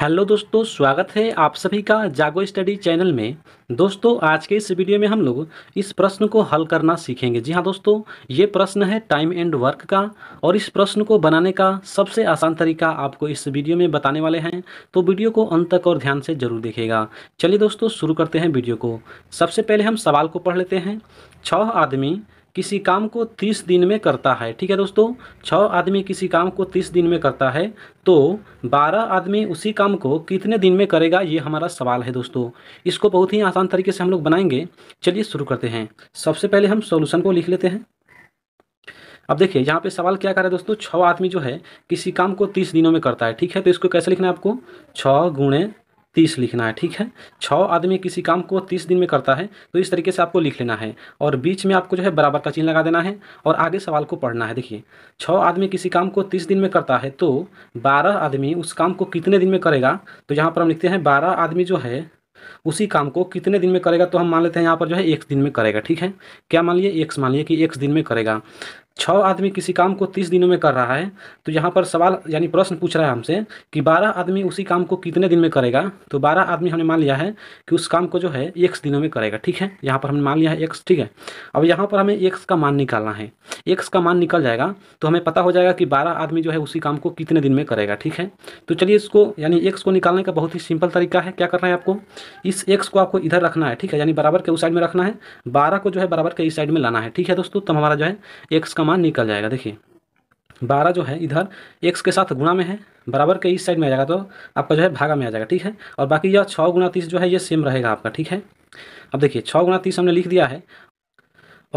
hello दोस्तों स्वागत है आप सभी का जागो स्टडी चैनल में दोस्तों आज के इस वीडियो में हम लोग इस प्रश्न को हल करना सीखेंगे जी हाँ दोस्तों ये प्रश्न है टाइम एंड वर्क का और इस प्रश्न को बनाने का सबसे आसान तरीका आपको इस वीडियो में बताने वाले हैं तो वीडियो को अंत तक और ध्यान से जरूर देखेगा चलिए दोस्तों शुरू करते हैं वीडियो को सबसे पहले हम सवाल को पढ़ लेते हैं छः आदमी किसी काम को तीस दिन में करता है ठीक है दोस्तों छः आदमी किसी काम को तीस दिन में करता है तो बारह आदमी उसी काम को कितने दिन में करेगा ये हमारा सवाल है दोस्तों इसको बहुत ही आसान तरीके से हम लोग बनाएंगे चलिए शुरू करते हैं सबसे पहले हम सोल्यूशन को लिख लेते हैं अब देखिए यहाँ पे सवाल क्या कर रहा है दोस्तों छः आदमी जो है किसी काम को तीस दिनों में करता है ठीक है तो इसको कैसे लिखना है आपको छः गुणे तीस लिखना है ठीक है छः आदमी किसी काम को तीस दिन में करता है तो इस तरीके से आपको लिख लेना है और बीच में आपको जो है बराबर का चिन्ह लगा देना है और आगे सवाल को पढ़ना है देखिए छः आदमी किसी काम को तीस दिन में करता है तो बारह आदमी उस काम को कितने दिन में करेगा तो यहाँ पर हम लिखते हैं बारह आदमी जो है उसी काम को कितने दिन में करेगा तो हम मान लेते हैं यहाँ पर जो है एक दिन में करेगा ठीक है क्या मान लिए एक मान लिए कि एक दिन में करेगा छः आदमी किसी काम को तीस दिनों में कर रहा है तो यहाँ पर सवाल यानी प्रश्न पूछ रहा है हमसे कि बारह आदमी उसी काम को कितने दिन में करेगा तो बारह आदमी हमने मान लिया है कि उस काम को जो है एक दिनों में करेगा ठीक है यहाँ पर हमने मान लिया है एक ठीक है अब यहाँ पर हमें एक का मान निकालना है एक का मान निकल जाएगा तो हमें पता हो जाएगा कि बारह आदमी जो है उसी काम को कितने दिन में करेगा ठीक है तो चलिए इसको यानी एक को निकालने का बहुत ही सिंपल तरीका है क्या करना है आपको इस एक्स को आपको इधर रखना है ठीक है यानी बराबर के उस साइड में रखना है बारह को जो है बराबर के इस साइड में लाना है ठीक है दोस्तों तब हमारा जो है एक्स का मान निकल जाएगा देखिए बारह जो है इधर एक्स के साथ गुणा में है बराबर के इस साइड में आ जाएगा तो आपका जो है भागा में आ जाएगा ठीक है और बाकी यह छः गुणा तीस जो है ये सेम रहेगा आपका ठीक है अब देखिए छः गुणा तीस हमने लिख दिया है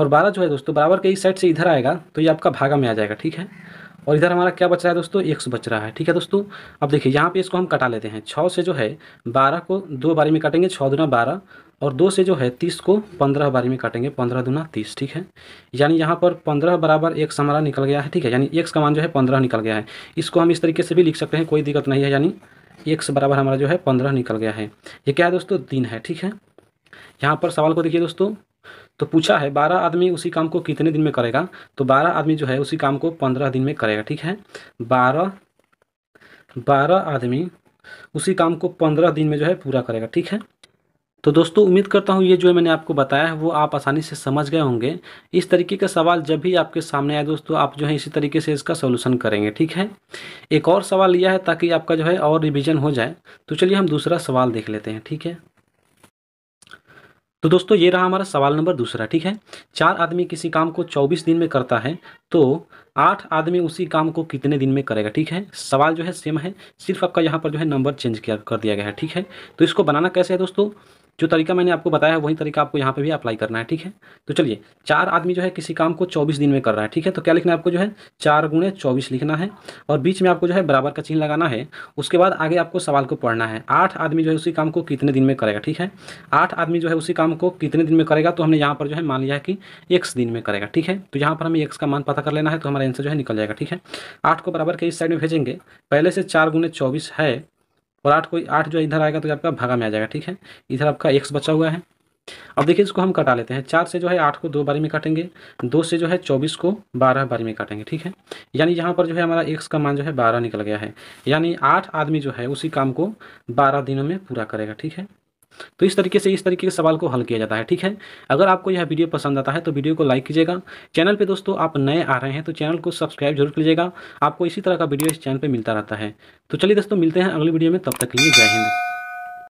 और बारह जो है दोस्तों बराबर के इस साइड से इधर आएगा तो ये आपका भागा में आ जाएगा ठीक है और इधर हमारा क्या बच रहा है दोस्तों एक्स बच रहा है ठीक है दोस्तों अब देखिए यहाँ पे इसको हम कटा लेते हैं छः से जो है बारह को दो बारी में काटेंगे छः दुना बारह और दो से जो है तीस को पंद्रह बारी में काटेंगे पंद्रह दुना तीस ठीक है यानी यहाँ पर पंद्रह बराबर एक हमारा निकल गया है ठीक है यानी एक का मान जो है पंद्रह निकल गया है इसको हम इस तरीके से भी लिख सकते हैं कोई दिक्कत नहीं है यानी एक बराबर हमारा जो है पंद्रह निकल गया है ये क्या है दोस्तों दिन है ठीक है यहाँ पर सवाल को देखिए दोस्तों तो पूछा है बारह आदमी उसी काम को कितने दिन में करेगा तो बारह आदमी जो है उसी काम को पंद्रह दिन में करेगा ठीक है बारह बारह आदमी उसी काम को पंद्रह दिन में जो है पूरा करेगा ठीक है तो दोस्तों उम्मीद करता हूँ ये जो है मैंने आपको बताया है वो आप आसानी से समझ गए होंगे इस तरीके का सवाल जब भी आपके सामने आए दोस्तों आप जो है इसी तरीके से इसका सोल्यूशन करेंगे ठीक है एक और सवाल लिया है ताकि आपका जो है और रिविजन हो जाए तो चलिए हम दूसरा सवाल देख लेते हैं ठीक है तो दोस्तों ये रहा हमारा सवाल नंबर दूसरा ठीक है चार आदमी किसी काम को चौबीस दिन में करता है तो आठ आदमी उसी काम को कितने दिन में करेगा ठीक है सवाल जो है सेम है सिर्फ आपका यहाँ पर जो है नंबर चेंज किया कर दिया गया है ठीक है तो इसको बनाना कैसे है दोस्तों जो तरीका मैंने आपको बताया है वही तरीका आपको यहाँ पे भी अप्लाई करना है ठीक है तो चलिए चार आदमी जो है किसी काम को चौबीस दिन में कर रहा है ठीक है तो क्या लिखना है आपको जो है चार गुणे चौबीस लिखना है और बीच में आपको जो है बराबर का चिन्ह लगाना है उसके बाद आगे आपको सवाल को पढ़ना है आठ आदमी जो है उसी काम को कितने दिन में करेगा ठीक है आठ आदमी जो है उसी काम को कितने दिन में करेगा तो हमने यहाँ पर जो है मान लिया है कि एक दिन में करेगा ठीक है तो यहाँ पर हमें एक्स का मान पता कर लेना है तो हमारा आंसर जो है निकल जाएगा ठीक है आठ को बराबर के इस साइड में भेजेंगे पहले से चार गुणे चौबीस है और आठ को आठ जो इधर आएगा तो आपका भागा में आ जाएगा ठीक है इधर आपका एक्स बचा हुआ है अब देखिए इसको हम कटा लेते हैं चार से जो है आठ को दो बारी में काटेंगे दो से जो है चौबीस को बारह बारी में काटेंगे ठीक है यानी यहाँ पर जो है हमारा एक्स का मान जो है बारह निकल गया है यानी आठ आदमी जो है उसी काम को बारह दिनों में पूरा करेगा ठीक है तो इस तरीके से इस तरीके के सवाल को हल किया जाता है ठीक है अगर आपको यह वीडियो पसंद आता है तो वीडियो को लाइक कीजिएगा चैनल पर दोस्तों आप नए आ रहे हैं तो चैनल को सब्सक्राइब जरूर कीजिएगा आपको इसी तरह का वीडियो इस चैनल पर मिलता रहता है तो चलिए दोस्तों मिलते हैं अगली वीडियो में तब तक लिए जय हिंद